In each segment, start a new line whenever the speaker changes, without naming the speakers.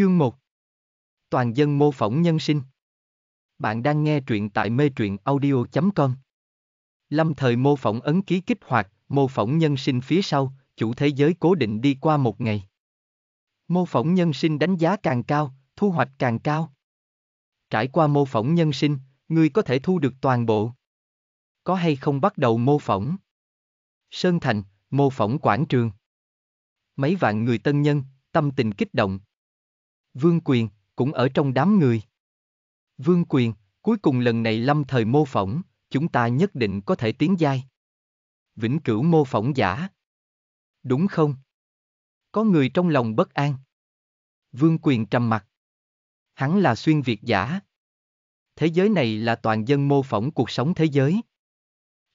Chương 1 Toàn dân mô phỏng nhân sinh Bạn đang nghe truyện tại mê truyện audio.com Lâm thời mô phỏng ấn ký kích hoạt, mô phỏng nhân sinh phía sau, chủ thế giới cố định đi qua một ngày. Mô phỏng nhân sinh đánh giá càng cao, thu hoạch càng cao. Trải qua mô phỏng nhân sinh, ngươi có thể thu được toàn bộ. Có hay không bắt đầu mô phỏng? Sơn Thành, mô phỏng quảng trường. Mấy vạn người tân nhân, tâm tình kích động, Vương Quyền, cũng ở trong đám người. Vương Quyền, cuối cùng lần này lâm thời mô phỏng, chúng ta nhất định có thể tiến giai. Vĩnh cửu mô phỏng giả. Đúng không? Có người trong lòng bất an. Vương Quyền trầm mặt. Hắn là xuyên Việt giả. Thế giới này là toàn dân mô phỏng cuộc sống thế giới.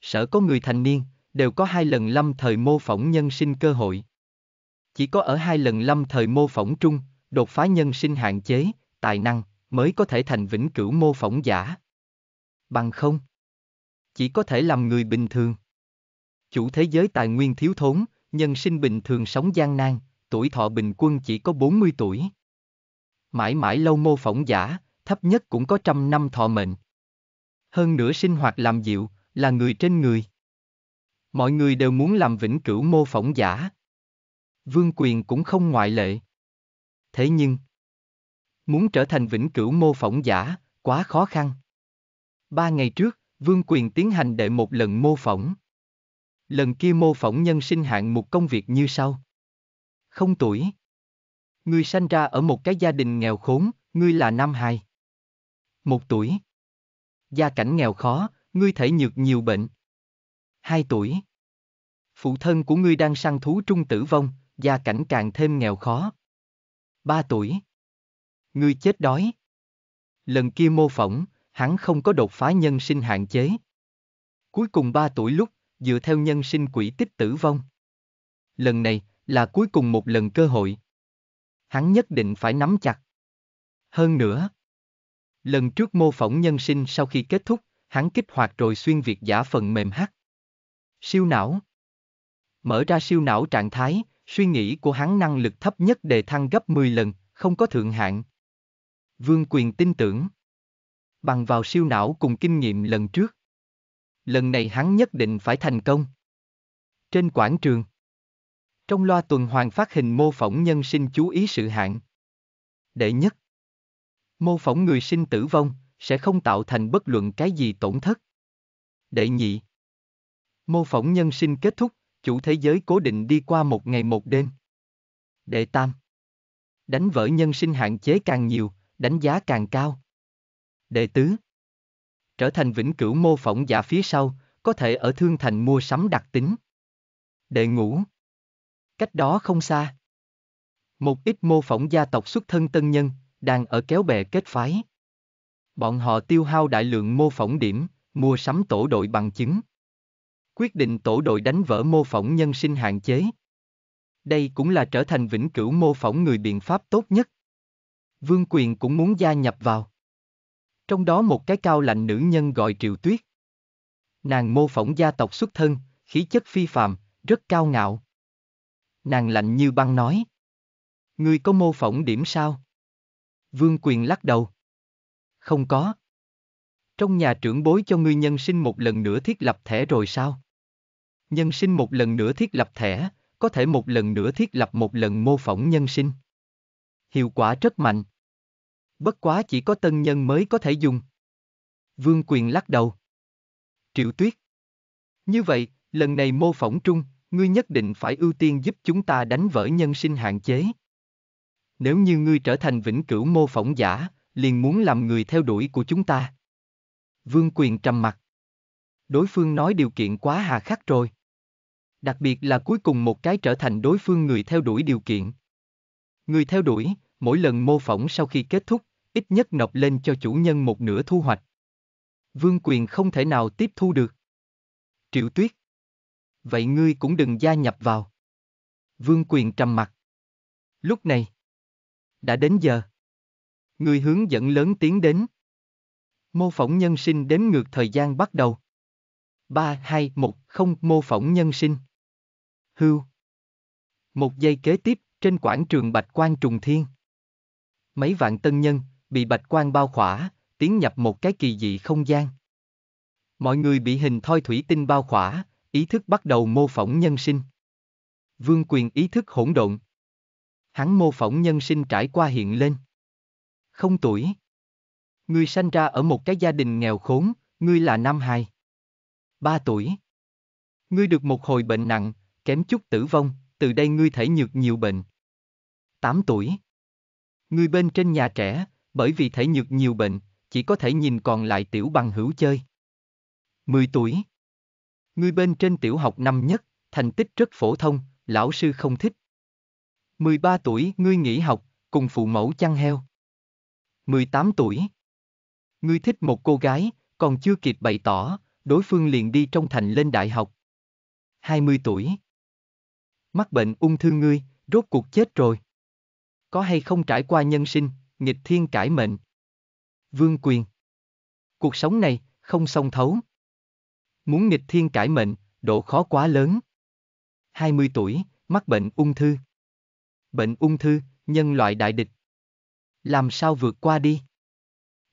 Sở có người thành niên, đều có hai lần lâm thời mô phỏng nhân sinh cơ hội. Chỉ có ở hai lần lâm thời mô phỏng trung, đột phá nhân sinh hạn chế, tài năng, mới có thể thành vĩnh cửu mô phỏng giả. Bằng không, chỉ có thể làm người bình thường. Chủ thế giới tài nguyên thiếu thốn, nhân sinh bình thường sống gian nan, tuổi thọ bình quân chỉ có 40 tuổi. Mãi mãi lâu mô phỏng giả, thấp nhất cũng có trăm năm thọ mệnh. Hơn nữa sinh hoạt làm dịu, là người trên người. Mọi người đều muốn làm vĩnh cửu mô phỏng giả. Vương quyền cũng không ngoại lệ thế nhưng muốn trở thành vĩnh cửu mô phỏng giả quá khó khăn ba ngày trước vương quyền tiến hành đệ một lần mô phỏng lần kia mô phỏng nhân sinh hạng một công việc như sau không tuổi người sanh ra ở một cái gia đình nghèo khốn ngươi là nam hài một tuổi gia cảnh nghèo khó ngươi thể nhược nhiều bệnh hai tuổi phụ thân của ngươi đang săn thú trung tử vong gia cảnh càng thêm nghèo khó ba tuổi. người chết đói. Lần kia mô phỏng, hắn không có đột phá nhân sinh hạn chế. Cuối cùng ba tuổi lúc, dựa theo nhân sinh quỷ tích tử vong. Lần này, là cuối cùng một lần cơ hội. Hắn nhất định phải nắm chặt. Hơn nữa, lần trước mô phỏng nhân sinh sau khi kết thúc, hắn kích hoạt rồi xuyên việt giả phần mềm hắc. Siêu não Mở ra siêu não trạng thái, Suy nghĩ của hắn năng lực thấp nhất đề thăng gấp 10 lần, không có thượng hạn. Vương quyền tin tưởng. Bằng vào siêu não cùng kinh nghiệm lần trước. Lần này hắn nhất định phải thành công. Trên quảng trường. Trong loa tuần hoàn phát hình mô phỏng nhân sinh chú ý sự hạn. Đệ nhất. Mô phỏng người sinh tử vong, sẽ không tạo thành bất luận cái gì tổn thất. Đệ nhị. Mô phỏng nhân sinh kết thúc, chủ thế giới cố định đi qua một ngày một đêm. Đệ tam. Đánh vỡ nhân sinh hạn chế càng nhiều, đánh giá càng cao. Đệ tứ. Trở thành vĩnh cửu mô phỏng giả phía sau, có thể ở thương thành mua sắm đặc tính. Đệ ngũ. Cách đó không xa. Một ít mô phỏng gia tộc xuất thân tân nhân, đang ở kéo bè kết phái. Bọn họ tiêu hao đại lượng mô phỏng điểm, mua sắm tổ đội bằng chứng quyết định tổ đội đánh vỡ mô phỏng nhân sinh hạn chế. Đây cũng là trở thành vĩnh cửu mô phỏng người biện pháp tốt nhất. Vương quyền cũng muốn gia nhập vào. Trong đó một cái cao lạnh nữ nhân gọi Triệu Tuyết. Nàng mô phỏng gia tộc xuất thân, khí chất phi phàm, rất cao ngạo. Nàng lạnh như băng nói. Ngươi có mô phỏng điểm sao? Vương quyền lắc đầu. Không có. Trong nhà trưởng bối cho ngươi nhân sinh một lần nữa thiết lập thẻ rồi sao? Nhân sinh một lần nữa thiết lập thẻ, có thể một lần nữa thiết lập một lần mô phỏng nhân sinh. Hiệu quả rất mạnh. Bất quá chỉ có tân nhân mới có thể dùng. Vương quyền lắc đầu. Triệu tuyết. Như vậy, lần này mô phỏng trung, ngươi nhất định phải ưu tiên giúp chúng ta đánh vỡ nhân sinh hạn chế. Nếu như ngươi trở thành vĩnh cửu mô phỏng giả, liền muốn làm người theo đuổi của chúng ta. Vương quyền trầm mặt. Đối phương nói điều kiện quá hà khắc rồi. Đặc biệt là cuối cùng một cái trở thành đối phương người theo đuổi điều kiện. Người theo đuổi, mỗi lần mô phỏng sau khi kết thúc, ít nhất nộp lên cho chủ nhân một nửa thu hoạch. Vương quyền không thể nào tiếp thu được. Triệu tuyết. Vậy ngươi cũng đừng gia nhập vào. Vương quyền trầm mặt. Lúc này. Đã đến giờ. Người hướng dẫn lớn tiến đến. Mô phỏng nhân sinh đến ngược thời gian bắt đầu. 3, 2, 1, 0 mô phỏng nhân sinh. Hưu. Một giây kế tiếp, trên quảng trường Bạch Quan Trùng Thiên. Mấy vạn tân nhân, bị Bạch Quan bao khỏa, tiến nhập một cái kỳ dị không gian. Mọi người bị hình thoi thủy tinh bao khỏa, ý thức bắt đầu mô phỏng nhân sinh. Vương quyền ý thức hỗn độn. Hắn mô phỏng nhân sinh trải qua hiện lên. Không tuổi. Người sanh ra ở một cái gia đình nghèo khốn, ngươi là nam hài. 3 tuổi. Ngươi được một hồi bệnh nặng, kém chút tử vong, từ đây ngươi thể nhược nhiều bệnh. 8 tuổi. Ngươi bên trên nhà trẻ, bởi vì thể nhược nhiều bệnh, chỉ có thể nhìn còn lại tiểu bằng hữu chơi. 10 tuổi. Ngươi bên trên tiểu học năm nhất, thành tích rất phổ thông, lão sư không thích. 13 tuổi ngươi nghỉ học, cùng phụ mẫu chăn heo. 18 tuổi. Ngươi thích một cô gái, còn chưa kịp bày tỏ, đối phương liền đi trong thành lên đại học. 20 tuổi. Mắc bệnh ung thư ngươi, rốt cuộc chết rồi. Có hay không trải qua nhân sinh, nghịch thiên cải mệnh. Vương quyền. Cuộc sống này, không song thấu. Muốn nghịch thiên cải mệnh, độ khó quá lớn. 20 tuổi, mắc bệnh ung thư. Bệnh ung thư, nhân loại đại địch. Làm sao vượt qua đi?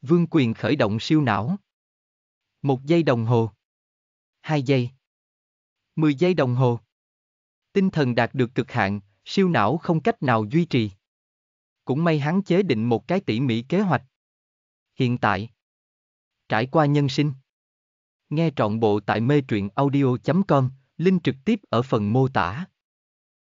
Vương quyền khởi động siêu não. Một giây đồng hồ. Hai giây. Mười giây đồng hồ. Tinh thần đạt được cực hạn, siêu não không cách nào duy trì. Cũng may hắn chế định một cái tỉ mỉ kế hoạch. Hiện tại, trải qua nhân sinh. Nghe trọn bộ tại mê truyện audio.com, link trực tiếp ở phần mô tả.